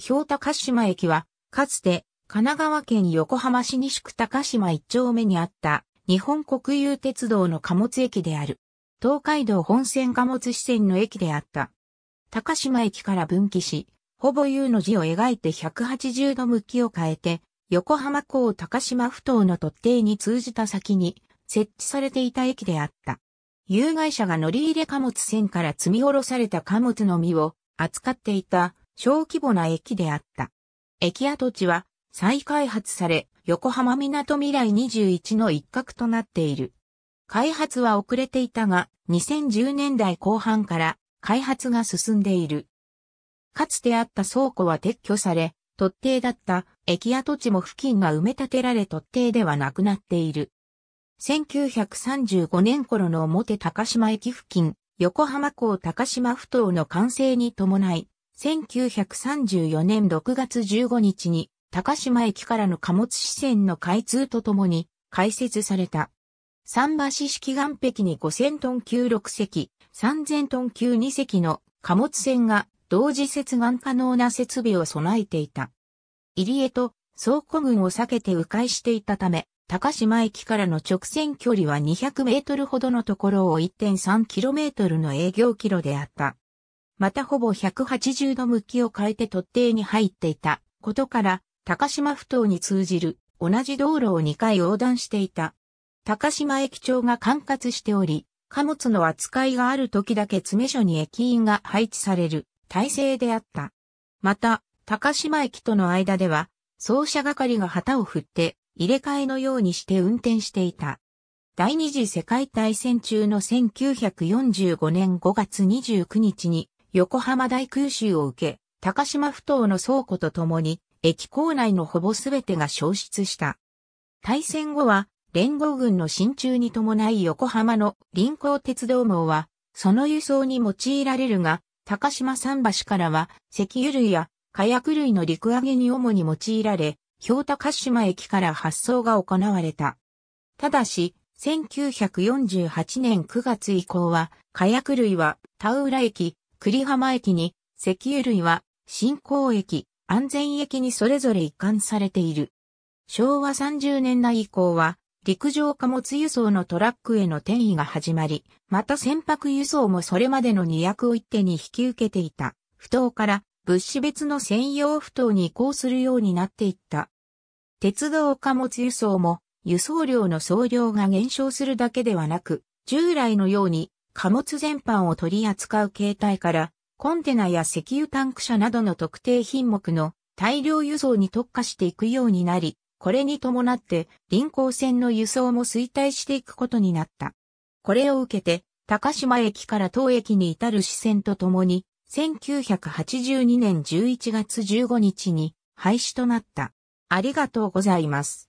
氷高島駅は、かつて、神奈川県横浜市西区高島一丁目にあった、日本国有鉄道の貨物駅である。東海道本線貨物支線の駅であった。高島駅から分岐し、ほぼ U の字を描いて180度向きを変えて、横浜港高島埠頭の突堤に通じた先に設置されていた駅であった。有害者が乗り入れ貨物船から積み下ろされた貨物のみを扱っていた小規模な駅であった。駅跡地は再開発され、横浜港未来21の一角となっている。開発は遅れていたが、2010年代後半から開発が進んでいる。かつてあった倉庫は撤去され、突堤だった駅跡地も付近が埋め立てられ突堤ではなくなっている。1935年頃の表高島駅付近、横浜港高島埠頭の完成に伴い、1934年6月15日に高島駅からの貨物支線の開通とともに開設された。桟橋式岸壁に5000トン級6隻、3000トン級2隻の貨物船が同時接岸可能な設備を備えていた。入江と倉庫群を避けて迂回していたため、高島駅からの直線距離は200メートルほどのところを1 3トルの営業キロであった。またほぼ180度向きを変えて突堤に入っていたことから、高島埠頭に通じる同じ道路を2回横断していた。高島駅長が管轄しており、貨物の扱いがある時だけ詰所に駅員が配置される体制であった。また、高島駅との間では、走車係が旗を振って、入れ替えのようにして運転していた。第二次世界大戦中の1945年5月29日に、横浜大空襲を受け、高島埠頭の倉庫とともに、駅構内のほぼ全てが消失した。大戦後は、連合軍の進駐に伴い横浜の臨港鉄道網は、その輸送に用いられるが、高島桟橋からは、石油類や火薬類の陸揚げに主に用いられ、京高島駅から発送が行われた。ただし、1948年9月以降は、火薬類は田浦駅、栗浜駅に、石油類は、新港駅、安全駅にそれぞれ移管されている。昭和30年代以降は、陸上貨物輸送のトラックへの転移が始まり、また船舶輸送もそれまでの2役を一手に引き受けていた、不当から物資別の専用不当に移行するようになっていった。鉄道貨物輸送も輸送量の総量が減少するだけではなく、従来のように貨物全般を取り扱う形態から、コンテナや石油タンク車などの特定品目の大量輸送に特化していくようになり、これに伴って臨港線の輸送も衰退していくことになった。これを受けて、高島駅から当駅に至る支線とともに、1982年11月15日に廃止となった。ありがとうございます。